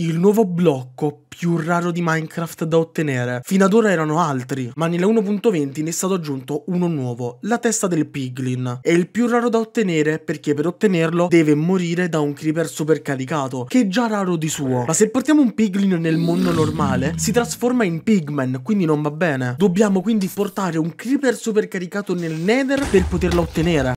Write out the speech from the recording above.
Il nuovo blocco più raro di Minecraft da ottenere. Fino ad ora erano altri, ma nella 1.20 ne è stato aggiunto uno nuovo, la testa del piglin. È il più raro da ottenere perché per ottenerlo deve morire da un creeper supercaricato, che è già raro di suo. Ma se portiamo un piglin nel mondo normale, si trasforma in pigman, quindi non va bene. Dobbiamo quindi portare un creeper supercaricato nel nether per poterlo ottenere.